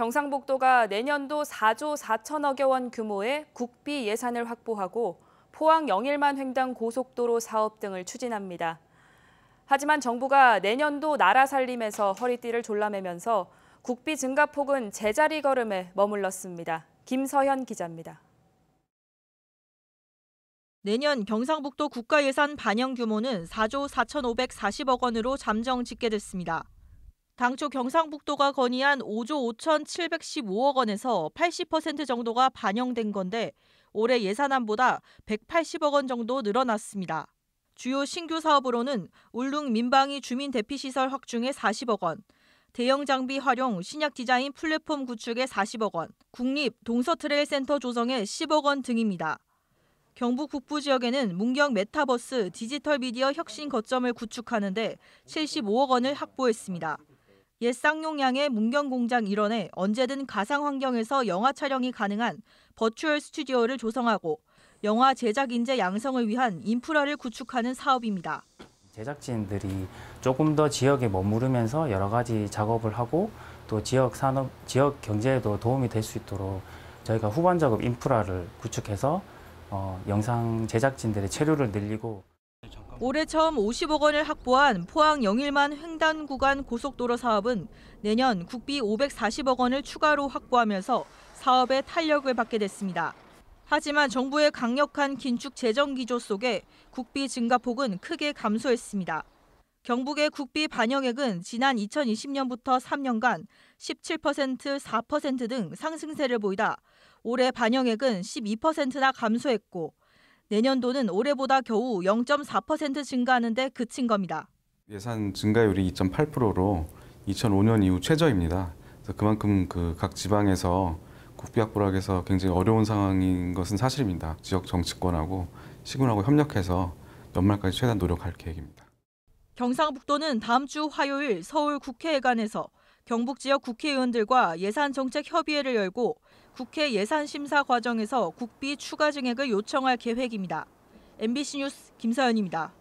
경상북도가 내년도 4조 4천억여 원 규모의 국비 예산을 확보하고 포항 영일만 횡단 고속도로 사업 등을 추진합니다. 하지만 정부가 내년도 나라 살림에서 허리띠를 졸라매면서 국비 증가폭은 제자리 걸음에 머물렀습니다. 김서현 기자입니다. 내년 경상북도 국가예산 반영 규모는 4조 4,540억 원으로 잠정 집계됐습니다. 당초 경상북도가 건의한 5조 5,715억 원에서 80% 정도가 반영된 건데 올해 예산안보다 180억 원 정도 늘어났습니다. 주요 신규 사업으로는 울릉 민방위 주민 대피시설 확충에 40억 원, 대형 장비 활용 신약 디자인 플랫폼 구축에 40억 원, 국립 동서트레일 센터 조성에 10억 원 등입니다. 경북 북부 지역에는 문경 메타버스 디지털 미디어 혁신 거점을 구축하는데 75억 원을 확보했습니다. 옛상 용양의 문경공장 일원에 언제든 가상 환경에서 영화 촬영이 가능한 버추얼 스튜디오를 조성하고 영화 제작 인재 양성을 위한 인프라를 구축하는 사업입니다. 제작진들이 조금 더 지역에 머무르면서 여러 가지 작업을 하고 또 지역 산업, 지역 경제에도 도움이 될 수 있도록 저희가 후반 작업 인프라를 구축해서 어, 영상 제작진들의 체류를 늘리고 올해 처음 50억 원을 확보한 포항 영일만 횡단 구간 고속도로 사업은 내년 국비 540억 원을 추가로 확보하면서 사업의 탄력을 받게 됐습니다. 하지만 정부의 강력한 긴축 재정 기조 속에 국비 증가폭은 크게 감소했습니다. 경북의 국비 반영액은 지난 2020년부터 3년간 17%, 4%등 상승세를 보이다 올해 반영액은 12%나 감소했고 내년도는 올해보다 겨우 0.4% 증가하는데 그친 겁니다. 예산 증가율이 2.8%로 2005년 이후 최저입니다. 그만큼 그각 지방에서 국비학부락에서 굉장히 어려운 상황인 것은 사실입니다. 지역 정치권하고 시군하고 협력해서 연말까지 최대한 노력할 계획입니다. 경상북도는 다음 주 화요일 서울 국회의관에서 경북 지역 국회의원들과 예산정책협의회를 열고 국회 예산심사 과정에서 국비 추가 증액을 요청할 계획입니다. MBC 뉴스 김서연입니다.